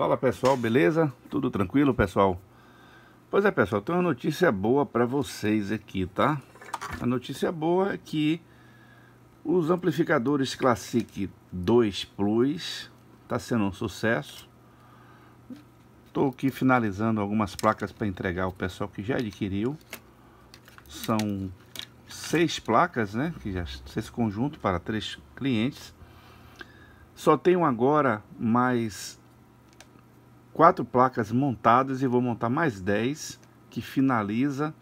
Fala pessoal, beleza? Tudo tranquilo, pessoal? Pois é, pessoal, tem uma notícia boa para vocês aqui, tá? A notícia boa é que os amplificadores Classic 2 Plus tá sendo um sucesso. Tô aqui finalizando algumas placas para entregar ao pessoal que já adquiriu. São seis placas, né? Que já, seis conjunto para três clientes. Só tenho agora mais quatro placas montadas e vou montar mais 10 que finaliza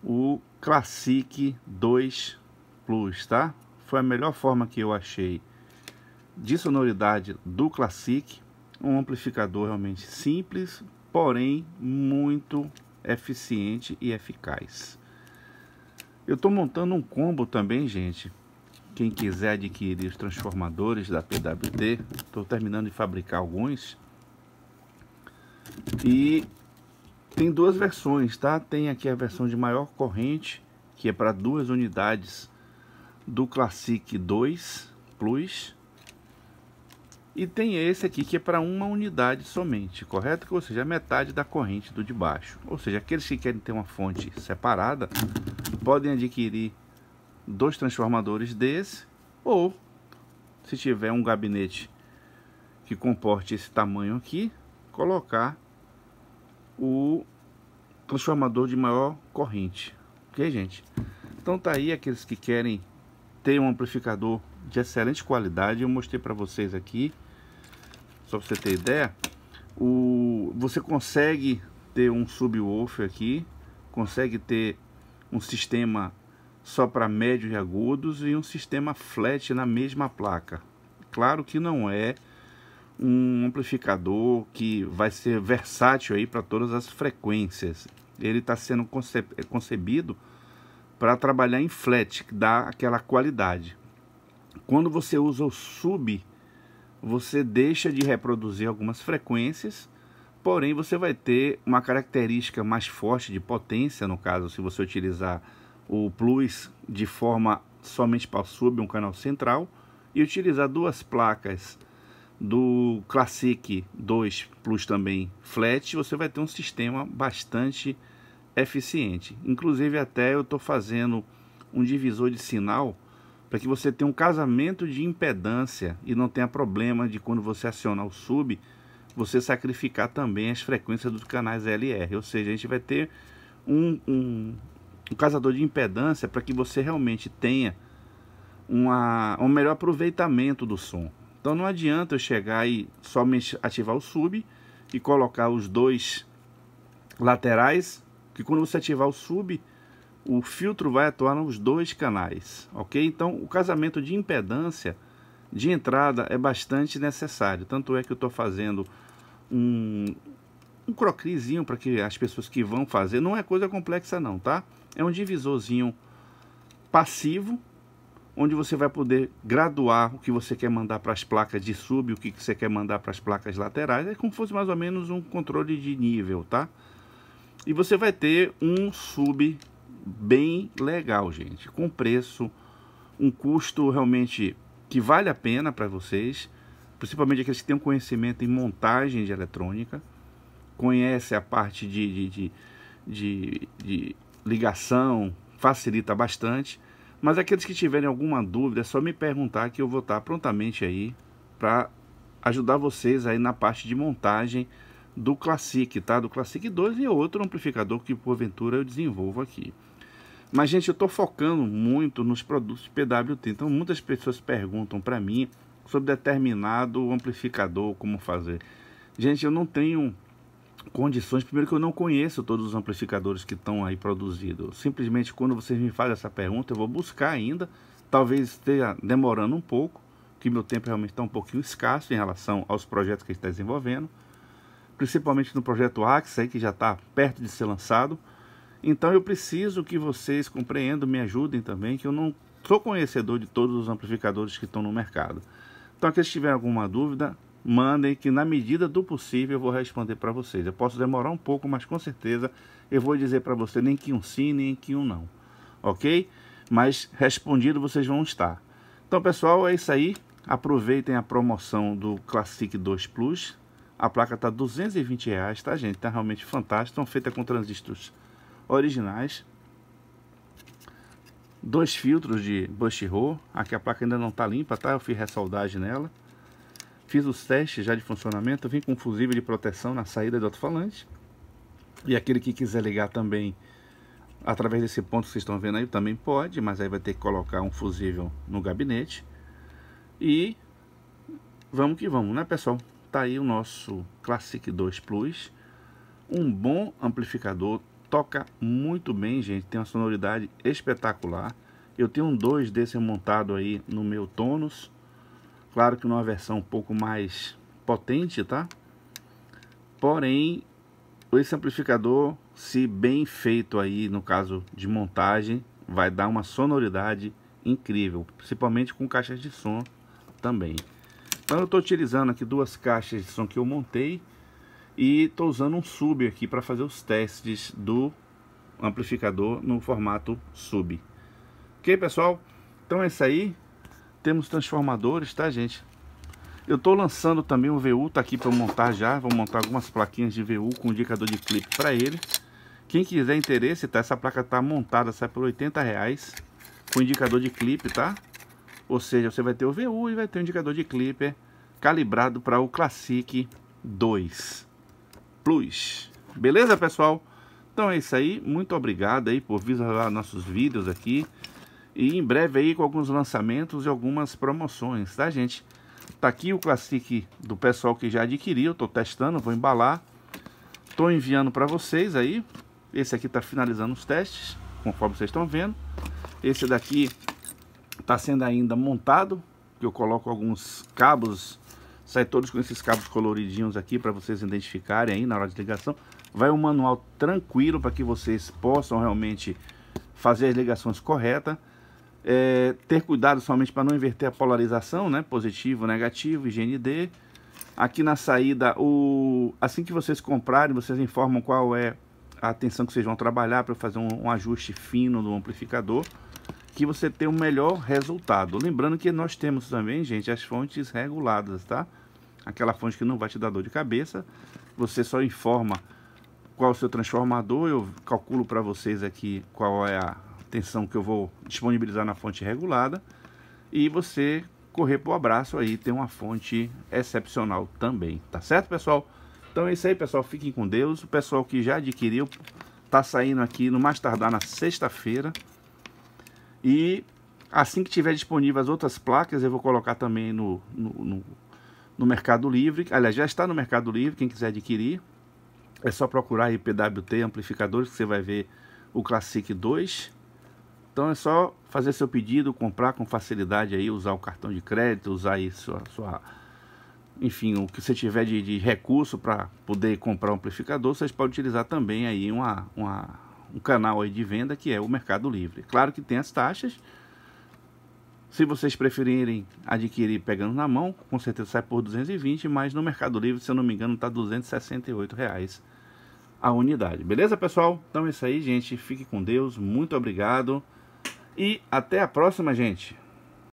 o Classic 2 Plus, tá? Foi a melhor forma que eu achei de sonoridade do Classic, um amplificador realmente simples, porém muito eficiente e eficaz. Eu estou montando um combo também, gente. Quem quiser adquirir os transformadores da PWD, estou terminando de fabricar alguns. E tem duas versões, tá? Tem aqui a versão de maior corrente, que é para duas unidades do Classic 2 Plus. E tem esse aqui que é para uma unidade somente, correto? Ou seja, metade da corrente do de baixo. Ou seja, aqueles que querem ter uma fonte separada podem adquirir dois transformadores desse ou se tiver um gabinete que comporte esse tamanho aqui, colocar o transformador de maior corrente, ok gente? Então tá aí aqueles que querem ter um amplificador de excelente qualidade, eu mostrei para vocês aqui, só para você ter ideia, o, você consegue ter um subwoofer aqui, consegue ter um sistema só para médios e agudos e um sistema flat na mesma placa. Claro que não é um amplificador que vai ser versátil aí para todas as frequências. Ele está sendo conce é, concebido para trabalhar em flat, que dá aquela qualidade. Quando você usa o sub, você deixa de reproduzir algumas frequências, porém você vai ter uma característica mais forte de potência, no caso, se você utilizar o plus de forma somente para o sub, um canal central, e utilizar duas placas do Classic 2 Plus também flat, você vai ter um sistema bastante eficiente. Inclusive até eu estou fazendo um divisor de sinal para que você tenha um casamento de impedância e não tenha problema de quando você acionar o sub, você sacrificar também as frequências dos canais LR. Ou seja, a gente vai ter um, um, um casador de impedância para que você realmente tenha uma, um melhor aproveitamento do som. Então não adianta eu chegar e somente ativar o sub e colocar os dois laterais, que quando você ativar o sub, o filtro vai atuar nos dois canais, ok? Então o casamento de impedância de entrada é bastante necessário. Tanto é que eu estou fazendo um, um crocrizinho para que as pessoas que vão fazer, não é coisa complexa não, tá? É um divisorzinho passivo onde você vai poder graduar o que você quer mandar para as placas de sub, o que você quer mandar para as placas laterais. É como se fosse mais ou menos um controle de nível, tá? E você vai ter um sub bem legal, gente, com preço, um custo realmente que vale a pena para vocês, principalmente aqueles que têm um conhecimento em montagem de eletrônica, conhece a parte de, de, de, de ligação, facilita bastante. Mas aqueles que tiverem alguma dúvida, é só me perguntar que eu vou estar prontamente aí para ajudar vocês aí na parte de montagem do Classic, tá? Do Classic 2 e outro amplificador que porventura eu desenvolvo aqui. Mas gente, eu estou focando muito nos produtos PWT. Então muitas pessoas perguntam para mim sobre determinado amplificador, como fazer. Gente, eu não tenho condições. Primeiro que eu não conheço todos os amplificadores que estão aí produzidos. Simplesmente quando vocês me fazem essa pergunta, eu vou buscar ainda. Talvez esteja demorando um pouco, que meu tempo realmente está um pouquinho escasso em relação aos projetos que a gente está desenvolvendo. Principalmente no projeto Axe, aí, que já está perto de ser lançado. Então eu preciso que vocês compreendam, me ajudem também, que eu não sou conhecedor de todos os amplificadores que estão no mercado. Então, aqui se tiver alguma dúvida, mandem que na medida do possível eu vou responder para vocês. Eu posso demorar um pouco, mas com certeza eu vou dizer para você nem que um sim, nem que um não. OK? Mas respondido vocês vão estar. Então, pessoal, é isso aí. Aproveitem a promoção do Classic 2 Plus. A placa tá 220 reais, tá, gente? Tá realmente fantástico. Estão com transistores originais. Dois filtros de Bush Row. Aqui a placa ainda não tá limpa, tá? Eu fiz ressoldagem nela. Fiz os testes já de funcionamento, vim com um fusível de proteção na saída do alto-falante. E aquele que quiser ligar também através desse ponto que vocês estão vendo aí também pode, mas aí vai ter que colocar um fusível no gabinete. E vamos que vamos, né pessoal? Tá aí o nosso Classic 2 Plus. Um bom amplificador, toca muito bem, gente, tem uma sonoridade espetacular. Eu tenho um 2 desse montado aí no meu Tonus Claro que numa versão um pouco mais potente, tá? Porém, esse amplificador, se bem feito aí, no caso de montagem, vai dar uma sonoridade incrível, principalmente com caixas de som também. Então eu estou utilizando aqui duas caixas de som que eu montei e estou usando um sub aqui para fazer os testes do amplificador no formato sub. Ok pessoal? Então é isso aí. Temos transformadores, tá, gente? Eu estou lançando também o VU, tá aqui para montar já. Vou montar algumas plaquinhas de VU com indicador de clipe para ele. Quem quiser interesse, tá? Essa placa tá montada, sai por 80 reais com indicador de clipe, tá? Ou seja, você vai ter o VU e vai ter o indicador de clipe é calibrado para o Classic 2 Plus. Beleza, pessoal? Então é isso aí. Muito obrigado aí por visualizar nossos vídeos aqui. E em breve aí com alguns lançamentos e algumas promoções, tá gente? Tá aqui o Classic do pessoal que já adquiriu, tô testando, vou embalar. Tô enviando para vocês aí. Esse aqui tá finalizando os testes, conforme vocês estão vendo. Esse daqui tá sendo ainda montado, que eu coloco alguns cabos, sai todos com esses cabos coloridinhos aqui para vocês identificarem aí na hora de ligação. Vai um manual tranquilo para que vocês possam realmente fazer as ligações corretas. É, ter cuidado somente para não inverter a polarização, né? Positivo, negativo, IGND. Aqui na saída, o... assim que vocês comprarem, vocês informam qual é a tensão que vocês vão trabalhar para fazer um, um, ajuste fino no amplificador, que você tem um melhor resultado. Lembrando que nós temos também, gente, as fontes reguladas, tá? Aquela fonte que não vai te dar dor de cabeça, você só informa qual é o seu transformador, eu calculo para vocês aqui qual é a, tensão que eu vou disponibilizar na fonte regulada e você correr para o abraço aí, tem uma fonte excepcional também, tá certo, pessoal? Então é isso aí, pessoal, fiquem com Deus. O pessoal que já adquiriu está saindo aqui no mais tardar na sexta-feira. E assim que tiver disponível as outras placas, eu vou colocar também no, no, no, no Mercado Livre. Aliás, já está no Mercado Livre, quem quiser adquirir. É só procurar aí PWT amplificadores que você vai ver o Classic 2 então é só fazer seu pedido, comprar com facilidade aí, usar o cartão de crédito, usar aí sua, sua enfim, o que você tiver de, de recurso para poder comprar um amplificador, vocês podem utilizar também aí uma, uma, um canal aí de venda que é o Mercado Livre. Claro que tem as taxas. Se vocês preferirem adquirir pegando na mão, com certeza sai por 220, mas no Mercado Livre, se eu não me engano, está R$ 268 reais a unidade. Beleza, pessoal? Então é isso aí, gente. Fique com Deus. Muito obrigado. E até a próxima, gente.